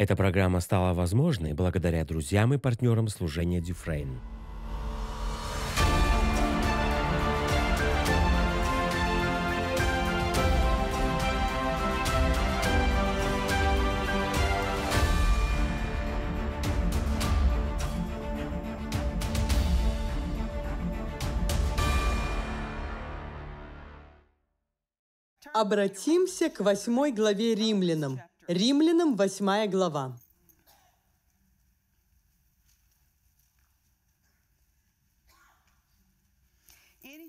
Эта программа стала возможной благодаря друзьям и партнерам служения Дюфрейн. Обратимся к восьмой главе римлянам – Римлянам 8 глава.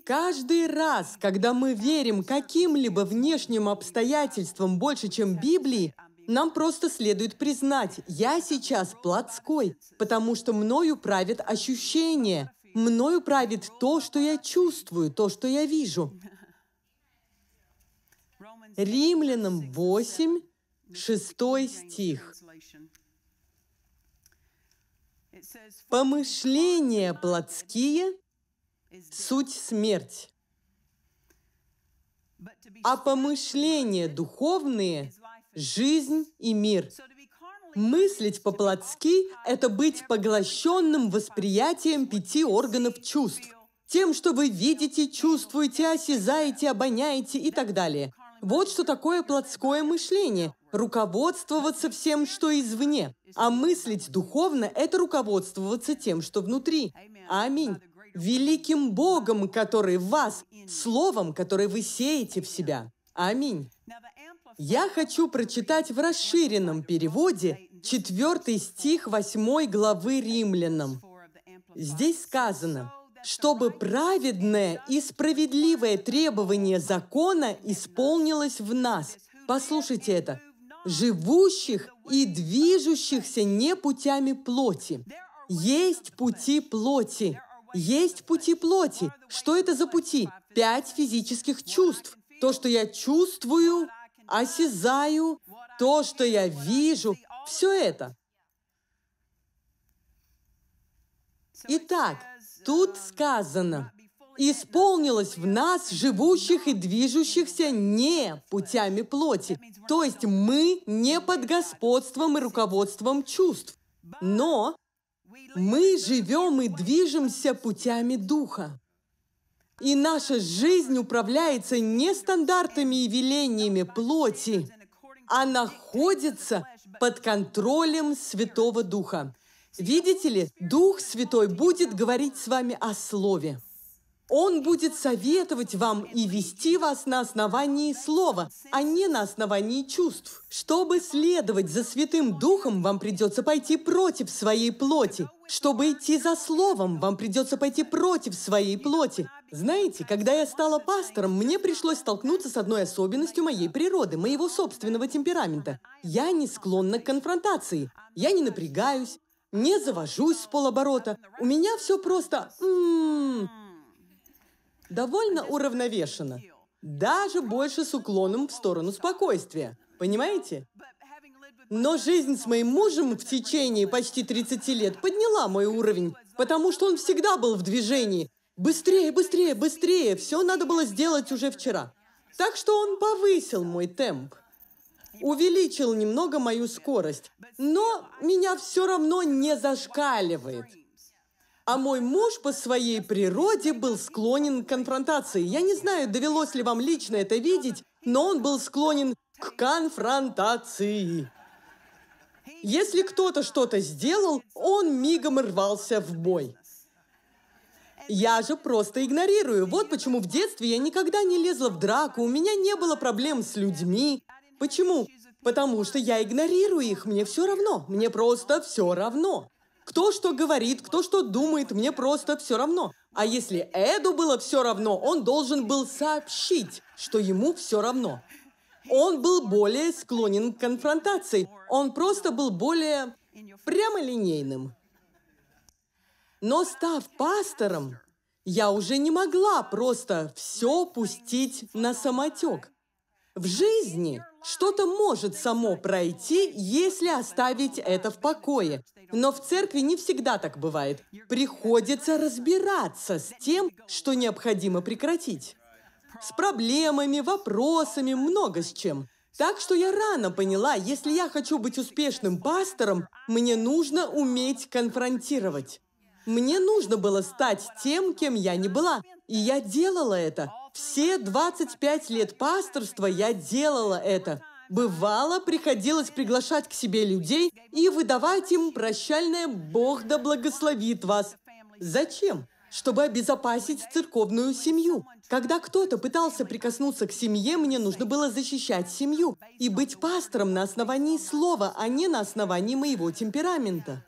Каждый раз, когда мы верим каким-либо внешним обстоятельствам больше, чем Библии, нам просто следует признать, я сейчас плотской, потому что мною правит ощущение, мною правит то, что я чувствую, то, что я вижу. Римлянам 8, шестой стих. «Помышления плотские — суть смерть, а помышления духовные — жизнь и мир». Мыслить по-плотски – это быть поглощенным восприятием пяти органов чувств. Тем, что вы видите, чувствуете, осязаете, обоняете и так далее. Вот что такое плотское мышление руководствоваться всем, что извне. А мыслить духовно – это руководствоваться тем, что внутри. Аминь. Великим Богом, который в вас, словом, которое вы сеете в себя. Аминь. Я хочу прочитать в расширенном переводе 4 стих 8 главы Римлянам. Здесь сказано, чтобы праведное и справедливое требование закона исполнилось в нас. Послушайте это живущих и движущихся не путями плоти. Есть пути плоти. Есть пути плоти. Что это за пути? Пять физических чувств. То, что я чувствую, осязаю, то, что я вижу, все это. Итак, тут сказано, исполнилось в нас, живущих и движущихся не путями плоти. То есть мы не под господством и руководством чувств, но мы живем и движемся путями Духа. И наша жизнь управляется не стандартами и велениями плоти, а находится под контролем Святого Духа. Видите ли, Дух Святой будет говорить с вами о Слове. Он будет советовать вам и вести вас на основании слова, а не на основании чувств. Чтобы следовать за Святым Духом, вам придется пойти против своей плоти. Чтобы идти за Словом, вам придется пойти против своей плоти. Знаете, когда я стала пастором, мне пришлось столкнуться с одной особенностью моей природы, моего собственного темперамента. Я не склонна к конфронтации. Я не напрягаюсь, не завожусь с полоборота. У меня все просто... М -м -м, довольно уравновешенно. Даже больше с уклоном в сторону спокойствия. Понимаете? Но жизнь с моим мужем в течение почти 30 лет подняла мой уровень, потому что он всегда был в движении. Быстрее, быстрее, быстрее. Все надо было сделать уже вчера. Так что он повысил мой темп. Увеличил немного мою скорость. Но меня все равно не зашкаливает. А мой муж по своей природе был склонен к конфронтации. Я не знаю, довелось ли вам лично это видеть, но он был склонен к конфронтации. Если кто-то что-то сделал, он мигом рвался в бой. Я же просто игнорирую. Вот почему в детстве я никогда не лезла в драку, у меня не было проблем с людьми. Почему? Потому что я игнорирую их, мне все равно, мне просто все равно. Кто что говорит, кто что думает, мне просто все равно. А если Эду было все равно, он должен был сообщить, что ему все равно. Он был более склонен к конфронтации. Он просто был более прямолинейным. Но став пастором, я уже не могла просто все пустить на самотек. В жизни что-то может само пройти, если оставить это в покое. Но в церкви не всегда так бывает. Приходится разбираться с тем, что необходимо прекратить. С проблемами, вопросами, много с чем. Так что я рано поняла, если я хочу быть успешным пастором, мне нужно уметь конфронтировать. Мне нужно было стать тем, кем я не была. И я делала это. Все 25 лет пасторства я делала это. Бывало, приходилось приглашать к себе людей и выдавать им прощальное «Бог да благословит вас». Зачем? Чтобы обезопасить церковную семью. Когда кто-то пытался прикоснуться к семье, мне нужно было защищать семью и быть пастором на основании слова, а не на основании моего темперамента.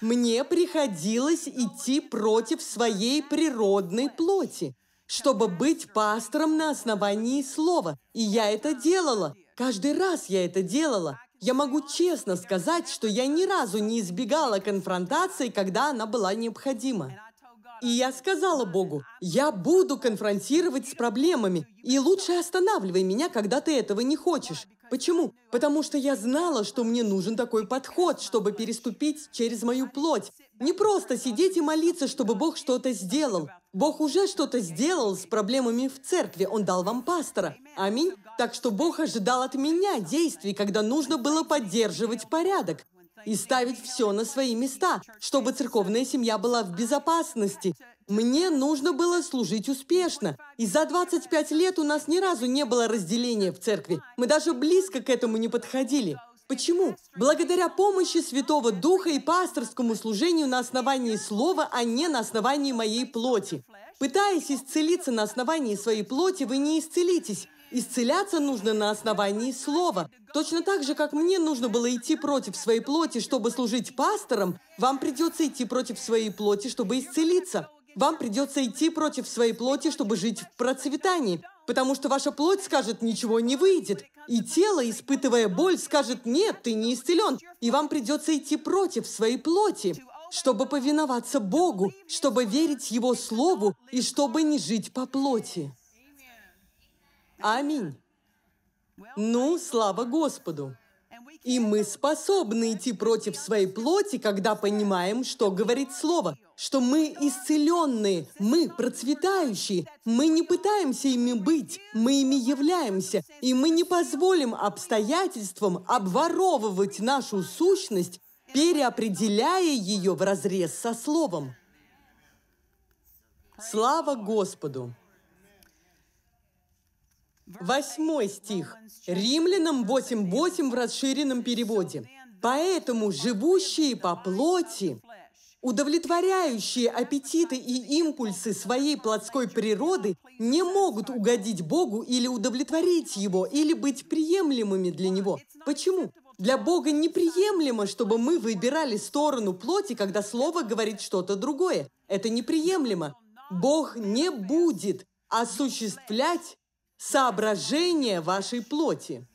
Мне приходилось идти против своей природной плоти чтобы быть пастором на основании слова. И я это делала. Каждый раз я это делала. Я могу честно сказать, что я ни разу не избегала конфронтации, когда она была необходима. И я сказала Богу, я буду конфронтировать с проблемами, и лучше останавливай меня, когда ты этого не хочешь. Почему? Потому что я знала, что мне нужен такой подход, чтобы переступить через мою плоть. Не просто сидеть и молиться, чтобы Бог что-то сделал. Бог уже что-то сделал с проблемами в церкви. Он дал вам пастора. Аминь. Так что Бог ожидал от меня действий, когда нужно было поддерживать порядок и ставить все на свои места, чтобы церковная семья была в безопасности. Мне нужно было служить успешно. И за 25 лет у нас ни разу не было разделения в церкви. Мы даже близко к этому не подходили. Почему? Благодаря помощи Святого Духа и пасторскому служению на основании Слова, а не на основании моей плоти. Пытаясь исцелиться на основании своей плоти, вы не исцелитесь. Исцеляться нужно на основании слова. Точно так же, как мне нужно было идти против своей плоти, чтобы служить пастором, вам придется идти против своей плоти, чтобы исцелиться. Вам придется идти против своей плоти, чтобы жить в процветании потому что ваша плоть скажет, ничего не выйдет. И тело, испытывая боль, скажет, нет, ты не исцелен. И вам придется идти против своей плоти, чтобы повиноваться Богу, чтобы верить Его Слову и чтобы не жить по плоти. Аминь. Ну, слава Господу! И мы способны идти против своей плоти, когда понимаем, что говорит Слово, что мы исцеленные, мы процветающие, мы не пытаемся ими быть, мы ими являемся, и мы не позволим обстоятельствам обворовывать нашу сущность, переопределяя ее в разрез со Словом. Слава Господу! Восьмой стих. Римлянам 8.8 в расширенном переводе. «Поэтому живущие по плоти, удовлетворяющие аппетиты и импульсы своей плотской природы, не могут угодить Богу или удовлетворить Его, или быть приемлемыми для Него. Почему? Для Бога неприемлемо, чтобы мы выбирали сторону плоти, когда Слово говорит что-то другое. Это неприемлемо. Бог не будет осуществлять Соображение вашей плоти.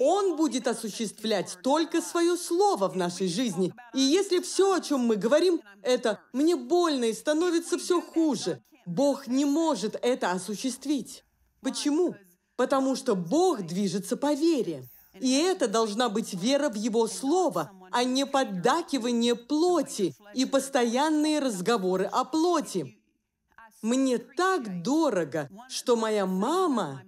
Он будет осуществлять только свое слово в нашей жизни. И если все, о чем мы говорим, это «мне больно и становится все хуже», Бог не может это осуществить. Почему? Потому что Бог движется по вере. И это должна быть вера в Его Слово, а не поддакивание плоти и постоянные разговоры о плоти мне так дорого, что моя мама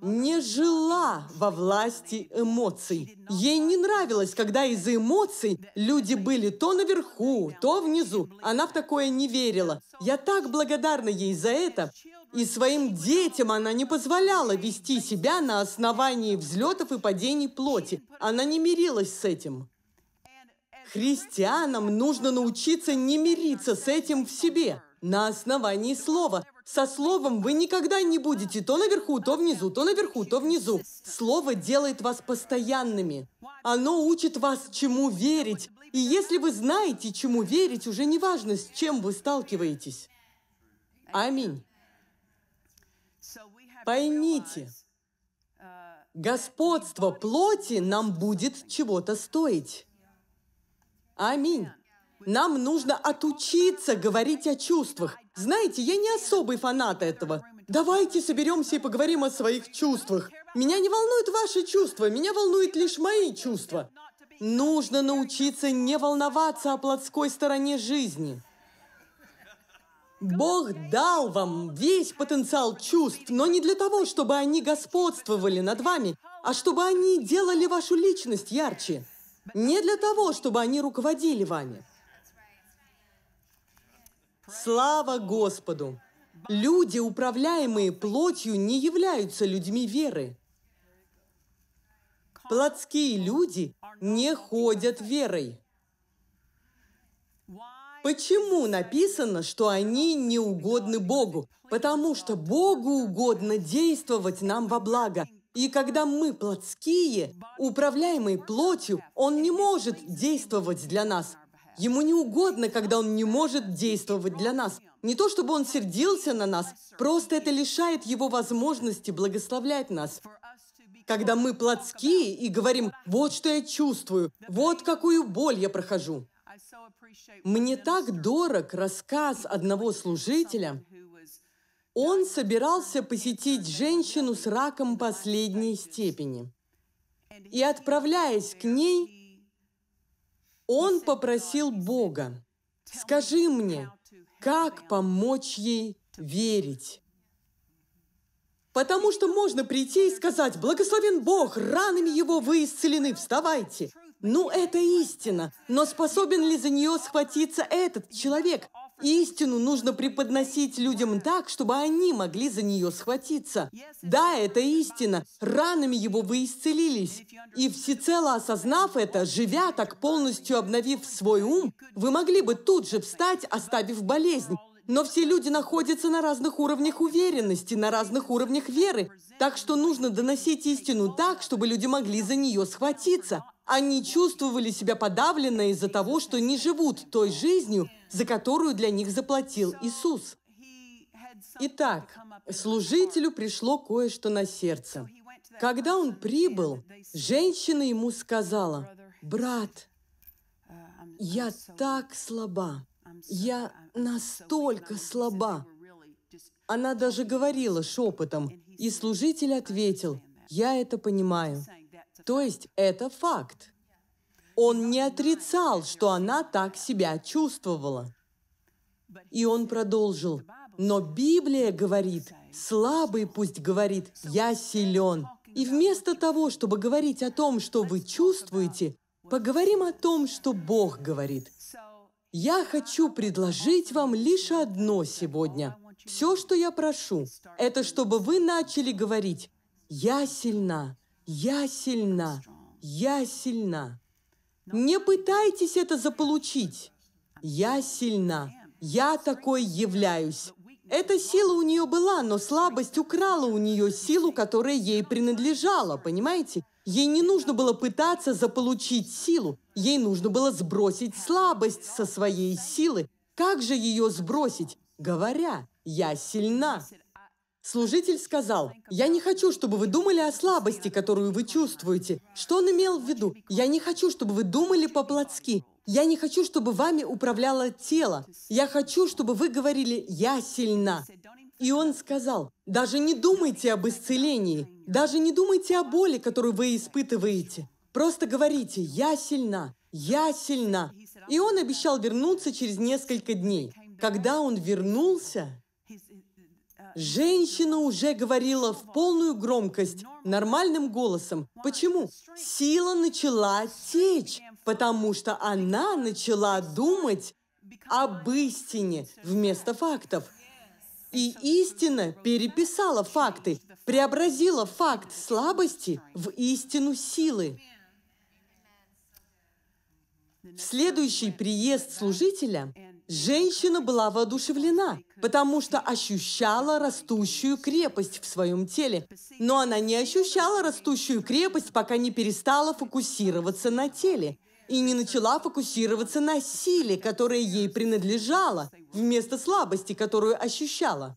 не жила во власти эмоций. Ей не нравилось, когда из-за эмоций люди были то наверху, то внизу. Она в такое не верила. Я так благодарна ей за это. И своим детям она не позволяла вести себя на основании взлетов и падений плоти. Она не мирилась с этим. Христианам нужно научиться не мириться с этим в себе – на основании слова. Со словом вы никогда не будете то наверху, то внизу, то наверху, то внизу. Слово делает вас постоянными. Оно учит вас, чему верить. И если вы знаете, чему верить, уже не важно, с чем вы сталкиваетесь. Аминь. Поймите, господство плоти нам будет чего-то стоить. Аминь. Нам нужно отучиться говорить о чувствах. Знаете, я не особый фанат этого. Давайте соберемся и поговорим о своих чувствах. Меня не волнуют ваши чувства, меня волнуют лишь мои чувства. Нужно научиться не волноваться о плотской стороне жизни. Бог дал вам весь потенциал чувств, но не для того, чтобы они господствовали над вами, а чтобы они делали вашу личность ярче. Не для того, чтобы они руководили вами. Слава Господу! Люди, управляемые плотью, не являются людьми веры. Плотские люди не ходят верой. Почему написано, что они не угодны Богу? Потому что Богу угодно действовать нам во благо. И когда мы плотские, управляемые плотью, Он не может действовать для нас. Ему не угодно, когда он не может действовать для нас. Не то чтобы он сердился на нас, просто это лишает его возможности благословлять нас. Когда мы плотские и говорим «вот что я чувствую», «вот какую боль я прохожу». Мне так дорог рассказ одного служителя. Он собирался посетить женщину с раком последней степени. И отправляясь к ней, он попросил Бога, «Скажи мне, как помочь ей верить?» Потому что можно прийти и сказать, «Благословен Бог, ранами Его вы исцелены, вставайте!» Ну, это истина. Но способен ли за нее схватиться этот человек? Истину нужно преподносить людям так, чтобы они могли за нее схватиться. Да, это истина. Ранами его вы исцелились. И всецело осознав это, живя так полностью обновив свой ум, вы могли бы тут же встать, оставив болезнь. Но все люди находятся на разных уровнях уверенности, на разных уровнях веры. Так что нужно доносить истину так, чтобы люди могли за нее схватиться. Они чувствовали себя подавленно из-за того, что не живут той жизнью, за которую для них заплатил Иисус. Итак, служителю пришло кое-что на сердце. Когда он прибыл, женщина ему сказала, «Брат, я так слаба, я настолько слаба». Она даже говорила шепотом, и служитель ответил, «Я это понимаю». То есть это факт. Он не отрицал, что она так себя чувствовала. И он продолжил, но Библия говорит, слабый пусть говорит, я силен. И вместо того, чтобы говорить о том, что вы чувствуете, поговорим о том, что Бог говорит. Я хочу предложить вам лишь одно сегодня. Все, что я прошу, это чтобы вы начали говорить «Я сильна, я сильна, я сильна». Не пытайтесь это заполучить. Я сильна. Я такой являюсь. Эта сила у нее была, но слабость украла у нее силу, которая ей принадлежала, понимаете? Ей не нужно было пытаться заполучить силу, ей нужно было сбросить слабость со своей силы. Как же ее сбросить? Говоря, я сильна. Служитель сказал, «Я не хочу, чтобы вы думали о слабости, которую вы чувствуете». Что он имел в виду? «Я не хочу, чтобы вы думали по-плотски. Я не хочу, чтобы вами управляло тело. Я хочу, чтобы вы говорили «Я сильна». И он сказал, «Даже не думайте об исцелении, даже не думайте о боли, которую вы испытываете. Просто говорите «Я сильна, я сильна». И он обещал вернуться через несколько дней. Когда он вернулся, Женщина уже говорила в полную громкость, нормальным голосом. Почему? Сила начала течь, потому что она начала думать об истине вместо фактов. И истина переписала факты, преобразила факт слабости в истину силы. В следующий приезд служителя Женщина была воодушевлена, потому что ощущала растущую крепость в своем теле. Но она не ощущала растущую крепость, пока не перестала фокусироваться на теле и не начала фокусироваться на силе, которая ей принадлежала, вместо слабости, которую ощущала.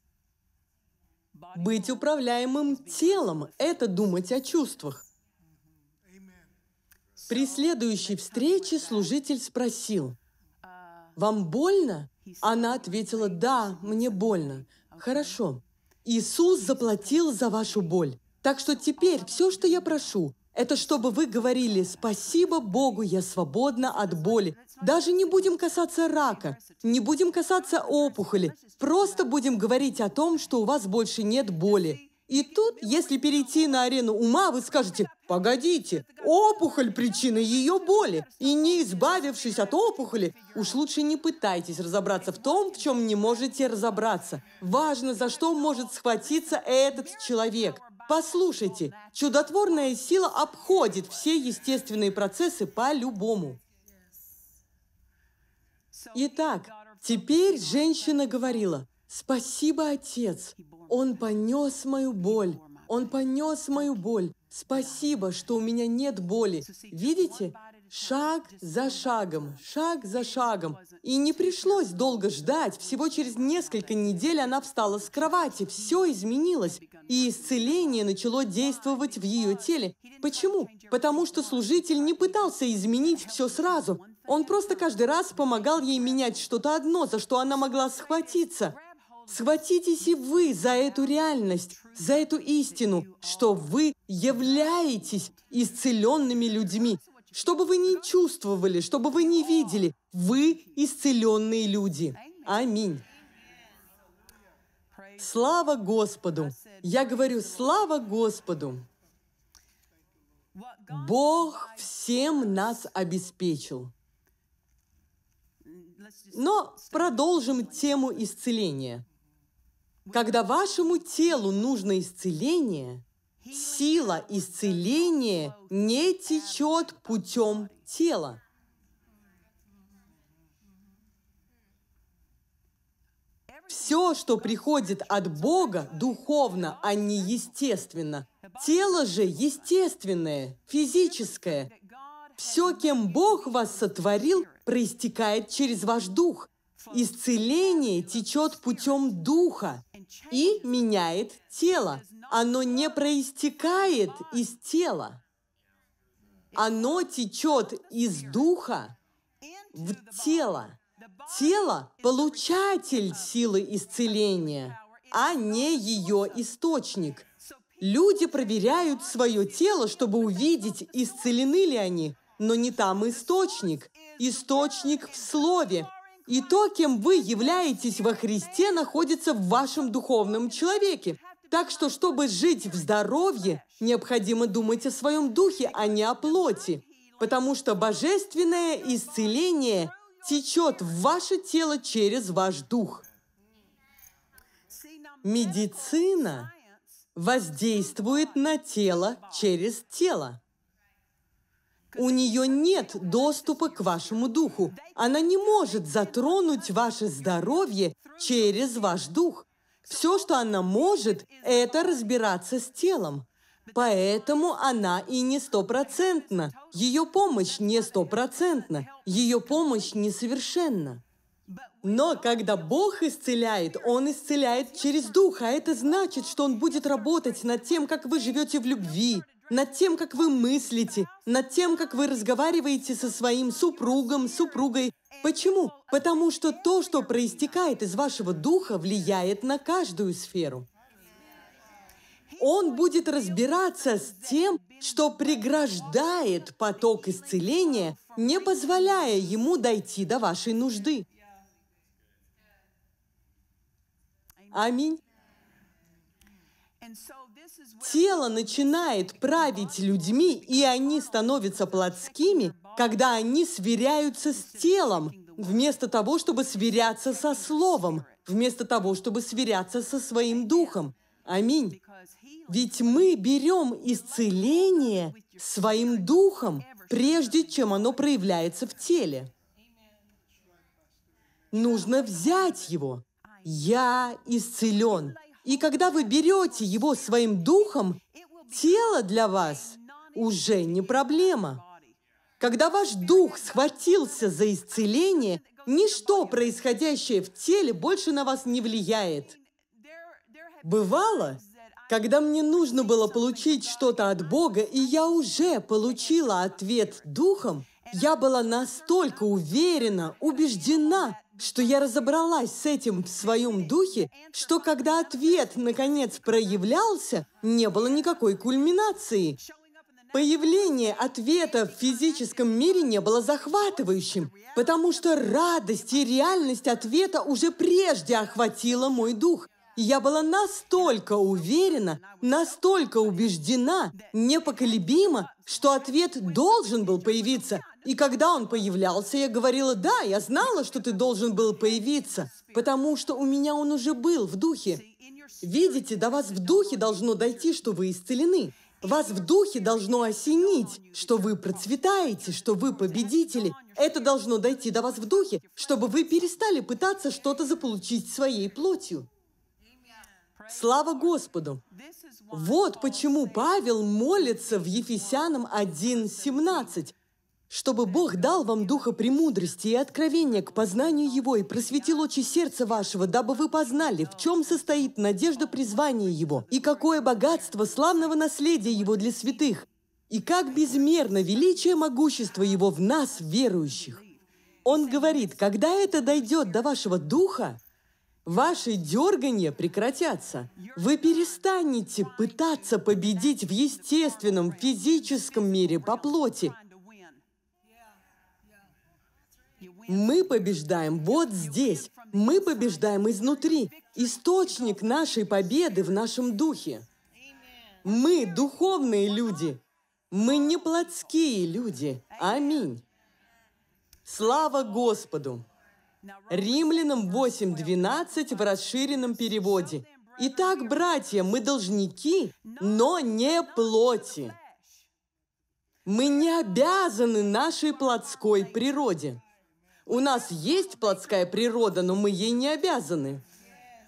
Быть управляемым телом – это думать о чувствах. При следующей встрече служитель спросил – «Вам больно?» Она ответила, «Да, мне больно». «Хорошо. Иисус заплатил за вашу боль. Так что теперь все, что я прошу, это чтобы вы говорили «Спасибо Богу, я свободна от боли». Даже не будем касаться рака, не будем касаться опухоли. Просто будем говорить о том, что у вас больше нет боли. И тут, если перейти на арену ума, вы скажете, погодите, опухоль – причина ее боли. И не избавившись от опухоли, уж лучше не пытайтесь разобраться в том, в чем не можете разобраться. Важно, за что может схватиться этот человек. Послушайте, чудотворная сила обходит все естественные процессы по-любому. Итак, теперь женщина говорила, Спасибо, Отец! Он понес мою боль. Он понес мою боль. Спасибо, что у меня нет боли. Видите? Шаг за шагом, шаг за шагом. И не пришлось долго ждать. Всего через несколько недель она встала с кровати. Все изменилось. И исцеление начало действовать в ее теле. Почему? Потому что служитель не пытался изменить все сразу. Он просто каждый раз помогал ей менять что-то одно, за что она могла схватиться. Схватитесь и вы за эту реальность, за эту истину, что вы являетесь исцеленными людьми. Что бы вы ни чувствовали, что бы вы ни видели, вы исцеленные люди. Аминь. Слава Господу! Я говорю, слава Господу! Бог всем нас обеспечил. Но продолжим тему исцеления. Когда вашему телу нужно исцеление, сила исцеления не течет путем тела. Все, что приходит от Бога, духовно, а не естественно. Тело же естественное, физическое. Все, кем Бог вас сотворил, проистекает через ваш дух. Исцеление течет путем духа, и меняет тело. Оно не проистекает из тела. Оно течет из духа в тело. Тело – получатель силы исцеления, а не ее источник. Люди проверяют свое тело, чтобы увидеть, исцелены ли они, но не там источник. Источник в слове, и то, кем вы являетесь во Христе, находится в вашем духовном человеке. Так что, чтобы жить в здоровье, необходимо думать о своем духе, а не о плоти. Потому что божественное исцеление течет в ваше тело через ваш дух. Медицина воздействует на тело через тело. У нее нет доступа к вашему духу. Она не может затронуть ваше здоровье через ваш дух. Все, что она может, это разбираться с телом. Поэтому она и не стопроцентна. Ее помощь не стопроцентна. Ее помощь несовершенна. Но когда Бог исцеляет, Он исцеляет через Дух, а это значит, что Он будет работать над тем, как вы живете в любви, над тем, как вы мыслите, над тем, как вы разговариваете со своим супругом, супругой. Почему? Потому что то, что проистекает из вашего духа, влияет на каждую сферу. Он будет разбираться с тем, что преграждает поток исцеления, не позволяя ему дойти до вашей нужды. Аминь. Тело начинает править людьми, и они становятся плотскими, когда они сверяются с телом, вместо того, чтобы сверяться со словом, вместо того, чтобы сверяться со своим духом. Аминь. Ведь мы берем исцеление своим духом, прежде чем оно проявляется в теле. Нужно взять его. Я исцелен. И когда вы берете его своим духом, тело для вас уже не проблема. Когда ваш дух схватился за исцеление, ничто, происходящее в теле, больше на вас не влияет. Бывало, когда мне нужно было получить что-то от Бога, и я уже получила ответ духом, я была настолько уверена, убеждена, что я разобралась с этим в своем духе, что когда ответ, наконец, проявлялся, не было никакой кульминации. Появление ответа в физическом мире не было захватывающим, потому что радость и реальность ответа уже прежде охватила мой дух. я была настолько уверена, настолько убеждена, непоколебима, что ответ должен был появиться – и когда он появлялся, я говорила, да, я знала, что ты должен был появиться, потому что у меня он уже был в духе. Видите, до вас в духе должно дойти, что вы исцелены. Вас в духе должно осенить, что вы процветаете, что вы победители. Это должно дойти до вас в духе, чтобы вы перестали пытаться что-то заполучить своей плотью. Слава Господу! Вот почему Павел молится в Ефесянам 1.17 чтобы Бог дал вам духа премудрости и откровения к познанию Его и просветил очи сердца вашего, дабы вы познали, в чем состоит надежда призвания Его, и какое богатство славного наследия Его для святых, и как безмерно величие могущества Его в нас, верующих. Он говорит, когда это дойдет до вашего духа, Ваши дергания прекратятся. Вы перестанете пытаться победить в естественном физическом мире по плоти мы побеждаем вот здесь. Мы побеждаем изнутри. Источник нашей победы в нашем духе. Мы духовные люди. Мы не плотские люди. Аминь. Слава Господу! Римлянам 8.12 в расширенном переводе. Итак, братья, мы должники, но не плоти. Мы не обязаны нашей плотской природе. У нас есть плотская природа, но мы ей не обязаны.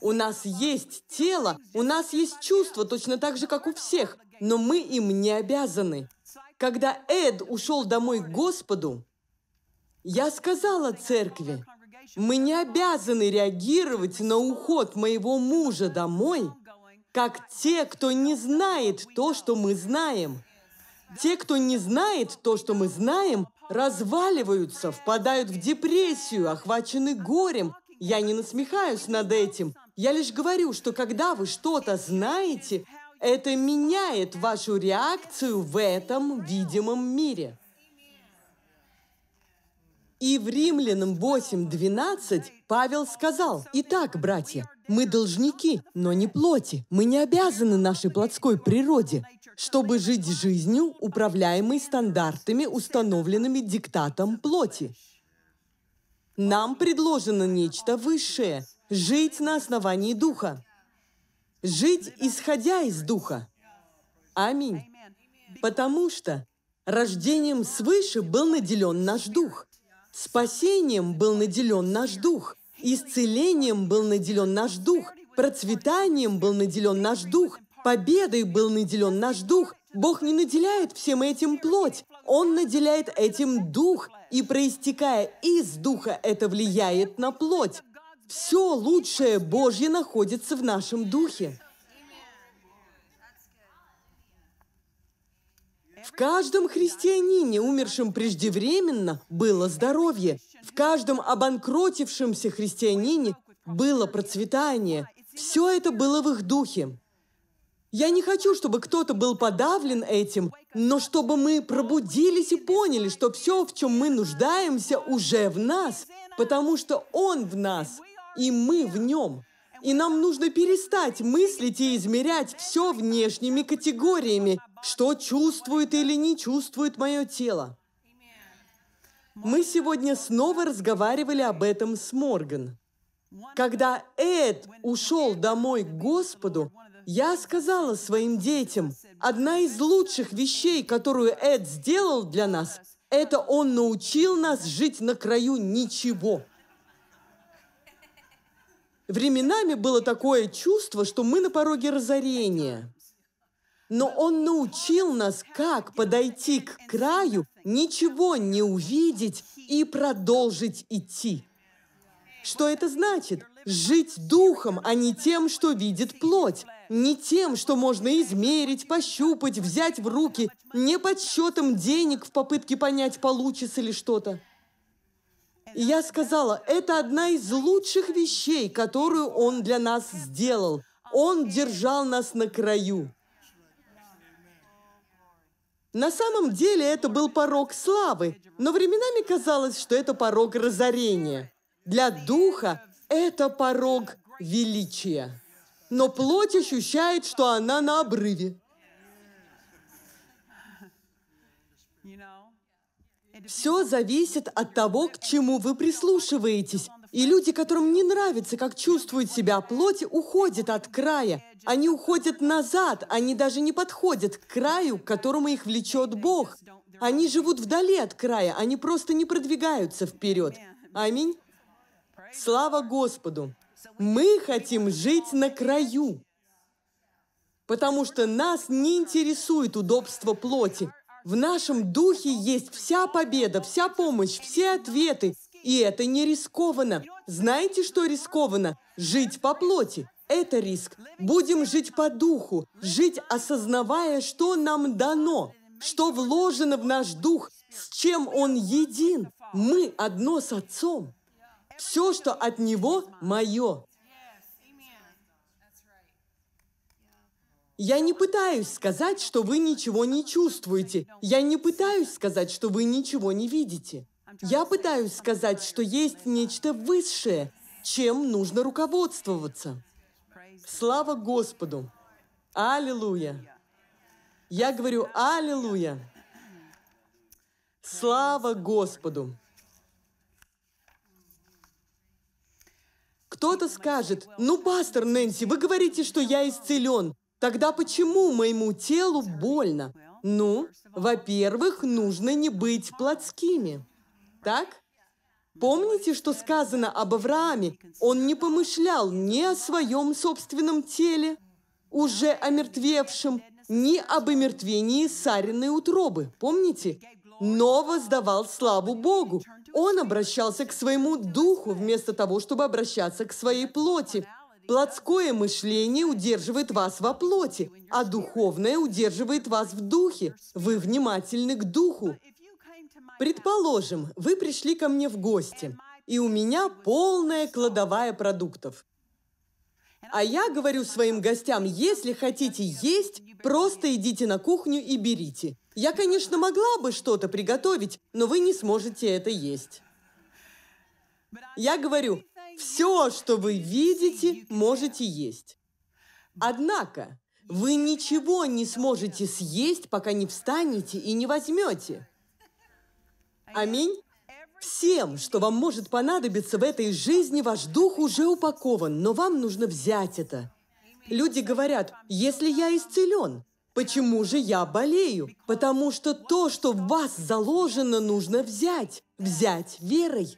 У нас есть тело, у нас есть чувства, точно так же, как у всех, но мы им не обязаны. Когда Эд ушел домой к Господу, я сказала церкви, мы не обязаны реагировать на уход моего мужа домой, как те, кто не знает то, что мы знаем – те, кто не знает то, что мы знаем, разваливаются, впадают в депрессию, охвачены горем. Я не насмехаюсь над этим. Я лишь говорю, что когда вы что-то знаете, это меняет вашу реакцию в этом видимом мире. И в Римлянам 8.12 Павел сказал, «Итак, братья, мы должники, но не плоти. Мы не обязаны нашей плотской природе, чтобы жить жизнью, управляемой стандартами, установленными диктатом плоти. Нам предложено нечто высшее – жить на основании Духа. Жить, исходя из Духа. Аминь. Потому что рождением свыше был наделен наш Дух – Спасением был наделен наш дух, исцелением был наделен наш дух, процветанием был наделен наш дух, победой был наделен наш дух. Бог не наделяет всем этим плоть, Он наделяет этим дух, и проистекая из духа, это влияет на плоть. Все лучшее Божье находится в нашем духе. В каждом христианине, умершем преждевременно, было здоровье. В каждом обанкротившемся христианине было процветание. Все это было в их духе. Я не хочу, чтобы кто-то был подавлен этим, но чтобы мы пробудились и поняли, что все, в чем мы нуждаемся, уже в нас, потому что Он в нас, и мы в Нем. И нам нужно перестать мыслить и измерять все внешними категориями, что чувствует или не чувствует мое тело. Мы сегодня снова разговаривали об этом с Морган. Когда Эд ушел домой к Господу, я сказала своим детям, одна из лучших вещей, которую Эд сделал для нас, это он научил нас жить на краю ничего. Временами было такое чувство, что мы на пороге разорения. Но он научил нас, как подойти к краю, ничего не увидеть и продолжить идти. Что это значит? Жить духом, а не тем, что видит плоть. Не тем, что можно измерить, пощупать, взять в руки. Не подсчетом денег в попытке понять, получится ли что-то. И я сказала, это одна из лучших вещей, которую Он для нас сделал. Он держал нас на краю. На самом деле это был порог славы, но временами казалось, что это порог разорения. Для духа это порог величия. Но плоть ощущает, что она на обрыве. Все зависит от того, к чему вы прислушиваетесь. И люди, которым не нравится, как чувствуют себя плоть, уходят от края. Они уходят назад, они даже не подходят к краю, к которому их влечет Бог. Они живут вдали от края, они просто не продвигаются вперед. Аминь. Слава Господу! Мы хотим жить на краю, потому что нас не интересует удобство плоти. В нашем духе есть вся победа, вся помощь, все ответы. И это не рискованно. Знаете, что рискованно? Жить по плоти. Это риск. Будем жить по духу, жить осознавая, что нам дано, что вложено в наш дух, с чем он един. Мы одно с Отцом. Все, что от Него, мое. Я не пытаюсь сказать, что вы ничего не чувствуете. Я не пытаюсь сказать, что вы ничего не видите. Я пытаюсь сказать, что есть нечто высшее, чем нужно руководствоваться. Слава Господу! Аллилуйя! Я говорю «Аллилуйя!» Слава Господу! Кто-то скажет, ну, пастор Нэнси, вы говорите, что я исцелен. Тогда почему моему телу больно? Ну, во-первых, нужно не быть плотскими. Так? Помните, что сказано об Аврааме? Он не помышлял ни о своем собственном теле, уже омертвевшем, ни об омертвении сариной утробы. Помните? Но воздавал славу Богу. Он обращался к своему духу вместо того, чтобы обращаться к своей плоти. Плотское мышление удерживает вас во плоти, а духовное удерживает вас в духе. Вы внимательны к духу. Предположим, вы пришли ко мне в гости, и у меня полная кладовая продуктов. А я говорю своим гостям, если хотите есть, просто идите на кухню и берите. Я, конечно, могла бы что-то приготовить, но вы не сможете это есть. Я говорю, все, что вы видите, можете есть. Однако, вы ничего не сможете съесть, пока не встанете и не возьмете. Аминь. Всем, что вам может понадобиться в этой жизни, ваш дух уже упакован, но вам нужно взять это. Люди говорят, если я исцелен, почему же я болею? Потому что то, что в вас заложено, нужно взять. Взять верой.